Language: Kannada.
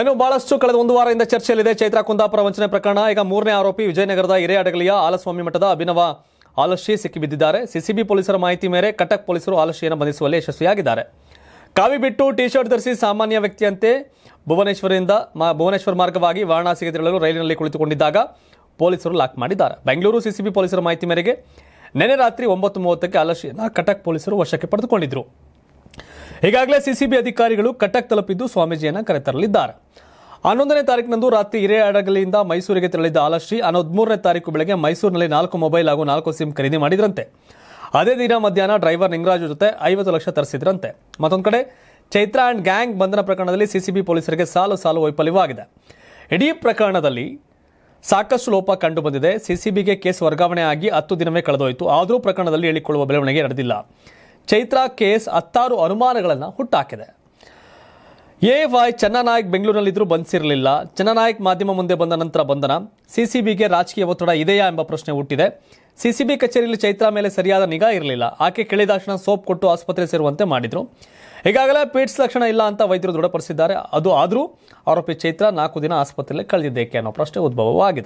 ಇನ್ನು ಬಹಳಷ್ಟು ಕಳೆದ ಒಂದು ವಾರದಿಂದ ಚರ್ಚೆಯಲ್ಲಿದೆ ಚೈತ್ರಾ ಕುಂದಾಪುರ ವಂಚನೆ ಪ್ರಕರಣ ಈಗ ಮೂರನೇ ಆರೋಪಿ ವಿಜಯನಗರದ ಅಡಗಲಿಯ ಆಲಸ್ವಾಮಿ ಮಠದ ಅಭಿನವ ಆಲಶಿ ಸಿಕ್ಕಿಬಿದ್ದಿದ್ದಾರೆ ಸಿಸಿಬಿ ಪೊಲೀಸರ ಮಾಹಿತಿ ಮೇರೆ ಕಟಕ್ ಪೊಲೀಸರು ಆಲಶಿಯನ್ನು ಬಂಧಿಸುವಲ್ಲಿ ಯಶಸ್ವಿಯಾಗಿದ್ದಾರೆ ಕಾವಿ ಬಿಟ್ಟು ಟಿ ಶರ್ಟ್ ಧರಿಸಿ ಸಾಮಾನ್ಯ ವ್ಯಕ್ತಿಯಂತೆ ಭುವನೇಶ್ವರದಿಂದ ಭುವನೇಶ್ವರ ಮಾರ್ಗವಾಗಿ ವಾರಣಾಸಿಗೆ ತೆರಳಲು ರೈಲಿನಲ್ಲಿ ಕುಳಿತುಕೊಂಡಿದ್ದಾಗ ಪೊಲೀಸರು ಲಾಕ್ ಮಾಡಿದ್ದಾರೆ ಬೆಂಗಳೂರು ಸಿಸಿಬಿ ಪೊಲೀಸರ ಮಾಹಿತಿ ಮೇರೆಗೆ ನಿನ್ನೆ ರಾತ್ರಿ ಒಂಬತ್ತು ಮೂವತ್ತಕ್ಕೆ ಆಲಶಿಯನ್ನು ಕಟಕ್ ಪೊಲೀಸರು ವಶಕ್ಕೆ ಪಡೆದುಕೊಂಡಿದ್ದರು ಈಗಾಗಲೇ ಸಿಸಿಬಿ ಅಧಿಕಾರಿಗಳು ಕಟಕ್ ತಲುಪಿದ್ದು ಸ್ವಾಮೀಜಿಯನ್ನು ಕರೆತರಲಿದ್ದಾರೆ ಹನ್ನೊಂದನೇ ತಾರೀಕಿನಂದು ರಾತ್ರಿ ಹಿರೇಹಡಗಲಿಯಿಂದ ಮೈಸೂರಿಗೆ ತೆರಳಿದ್ದ ಆಲಶ್ರೀ ಹನ್ನೊಂದಮೂರನೇ ತಾರೀಕು ಬೆಳಗ್ಗೆ ಮೈಸೂರಿನಲ್ಲಿ ನಾಲ್ಕು ಮೊಬೈಲ್ ಹಾಗೂ ನಾಲ್ಕು ಸಿಮ್ ಖರೀದಿ ಮಾಡಿದ್ರಂತೆ ಅದೇ ದಿನ ಮಧ್ಯಾಹ್ನ ಡ್ರೈವರ್ ನಿಂಗರಾಜು ಜೊತೆ ಐವತ್ತು ಲಕ್ಷ ತರಿಸಿದ್ರಂತೆ ಮತ್ತೊಂದು ಕಡೆ ಚೈತ್ರಾ ಆ್ಯಂಡ್ ಗ್ಯಾಂಗ್ ಬಂಧನ ಪ್ರಕರಣದಲ್ಲಿ ಸಿಸಿಬಿ ಪೊಲೀಸರಿಗೆ ಸಾಲು ಸಾಲು ವೈಫಲ್ಯವಾಗಿದೆ ಇಡೀ ಪ್ರಕರಣದಲ್ಲಿ ಸಾಕಷ್ಟು ಲೋಪ ಕಂಡುಬಂದಿದೆ ಸಿಸಿಬಿಗೆ ಕೇಸ್ ವರ್ಗಾವಣೆ ಆಗಿ ಹತ್ತು ದಿನವೇ ಕಳೆದೋಯಿತು ಆದರೂ ಪ್ರಕರಣದಲ್ಲಿ ಹೇಳಿಕೊಳ್ಳುವ ಬೆಳವಣಿಗೆ ನಡೆದಿಲ್ಲ ಚೈತ್ರಾ ಕೇಸ್ ಹತ್ತಾರು ಅನುಮಾನಗಳನ್ನು ಹುಟ್ಟಾಕಿದೆ ಎ ವೈ ಚನ್ನನಾಯಕ್ ಬೆಂಗಳೂರಿನಲ್ಲಿದ್ದರೂ ಬಂಧಿಸಿರಲಿಲ್ಲ ಚನ್ನನಾಯಕ್ ಮಾಧ್ಯಮ ಮುಂದೆ ಬಂದ ನಂತರ ಬಂಧನ ಸಿಸಿಬಿಗೆ ರಾಜಕೀಯ ಒತ್ತಡ ಇದೆಯಾ ಎಂಬ ಪ್ರಶ್ನೆ ಹುಟ್ಟಿದೆ ಸಿಸಿಬಿ ಕಚೇರಿಯಲ್ಲಿ ಚೈತ್ರಾ ಮೇಲೆ ಸರಿಯಾದ ನಿಗಾ ಇರಲಿಲ್ಲ ಆಕೆ ಕೇಳಿದಾಕ್ಷಣ ಸೋಪ್ ಕೊಟ್ಟು ಆಸ್ಪತ್ರೆ ಸೇರುವಂತೆ ಮಾಡಿದರು ಈಗಾಗಲೇ ಪೀಟ್ಸ್ ಲಕ್ಷಣ ಇಲ್ಲ ಅಂತ ವೈದ್ಯರು ದೃಢಪಡಿಸಿದ್ದಾರೆ ಅದು ಆದರೂ ಆರೋಪಿ ಚೈತ್ರಾ ನಾಲ್ಕು ದಿನ ಆಸ್ಪತ್ರೆಯಲ್ಲಿ ಕಳೆದಿದ್ದೇಕೆ ಅನ್ನೋ ಪ್ರಶ್ನೆ ಉದ್ಭವವಾಗಿದೆ